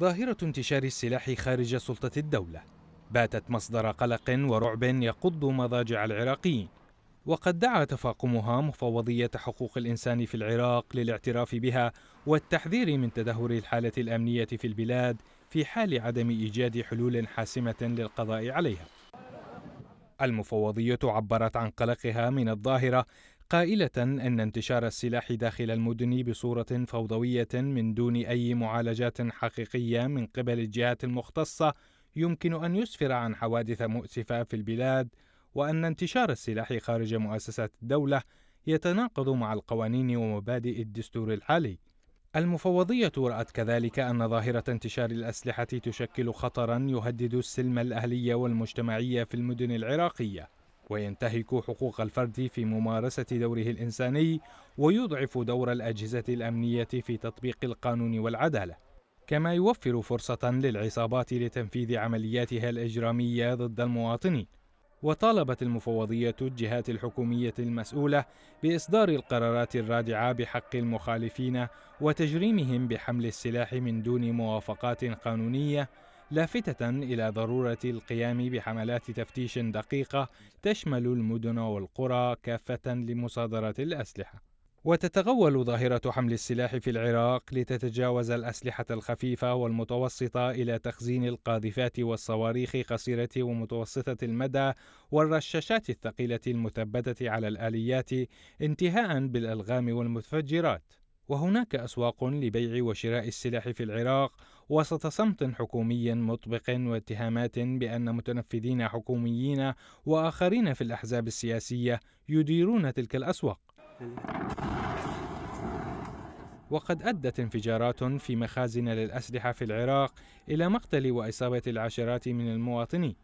ظاهرة انتشار السلاح خارج سلطة الدولة باتت مصدر قلق ورعب يقض مضاجع العراقيين وقد دعا تفاقمها مفوضية حقوق الإنسان في العراق للاعتراف بها والتحذير من تدهور الحالة الأمنية في البلاد في حال عدم إيجاد حلول حاسمة للقضاء عليها المفوضية عبرت عن قلقها من الظاهرة قائلة أن انتشار السلاح داخل المدن بصورة فوضوية من دون أي معالجات حقيقية من قبل الجهات المختصة يمكن أن يسفر عن حوادث مؤسفة في البلاد وأن انتشار السلاح خارج مؤسسات الدولة يتناقض مع القوانين ومبادئ الدستور الحالي. المفوضية رأت كذلك أن ظاهرة انتشار الأسلحة تشكل خطرا يهدد السلم الأهلي والمجتمعي في المدن العراقية. وينتهك حقوق الفرد في ممارسة دوره الإنساني ويضعف دور الأجهزة الأمنية في تطبيق القانون والعدالة كما يوفر فرصة للعصابات لتنفيذ عملياتها الإجرامية ضد المواطنين وطالبت المفوضية الجهات الحكومية المسؤولة بإصدار القرارات الرادعة بحق المخالفين وتجريمهم بحمل السلاح من دون موافقات قانونية لافتة إلى ضرورة القيام بحملات تفتيش دقيقة تشمل المدن والقرى كافة لمصادرة الأسلحة. وتتغول ظاهرة حمل السلاح في العراق لتتجاوز الأسلحة الخفيفة والمتوسطة إلى تخزين القاذفات والصواريخ قصيرة ومتوسطة المدى والرشاشات الثقيلة المثبتة على الآليات انتهاءً بالألغام والمتفجرات. وهناك أسواق لبيع وشراء السلاح في العراق وسط صمت حكومي مطبق واتهامات بأن متنفذين حكوميين وآخرين في الأحزاب السياسية يديرون تلك الأسواق. وقد أدت انفجارات في مخازن للأسلحة في العراق إلى مقتل وإصابة العشرات من المواطنين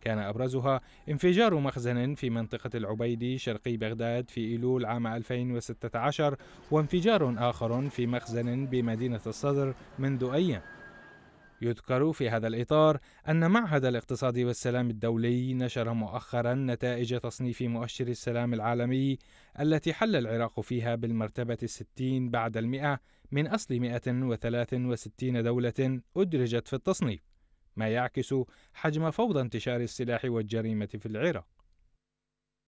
كان أبرزها انفجار مخزن في منطقة العبيدي شرقي بغداد في إيلول عام 2016 وانفجار آخر في مخزن بمدينة الصدر منذ أيام يذكر في هذا الإطار أن معهد الاقتصاد والسلام الدولي نشر مؤخرا نتائج تصنيف مؤشر السلام العالمي التي حل العراق فيها بالمرتبة الستين بعد المئة من أصل 163 دولة أدرجت في التصنيف ما يعكس حجم فوضى انتشار السلاح والجريمة في العراق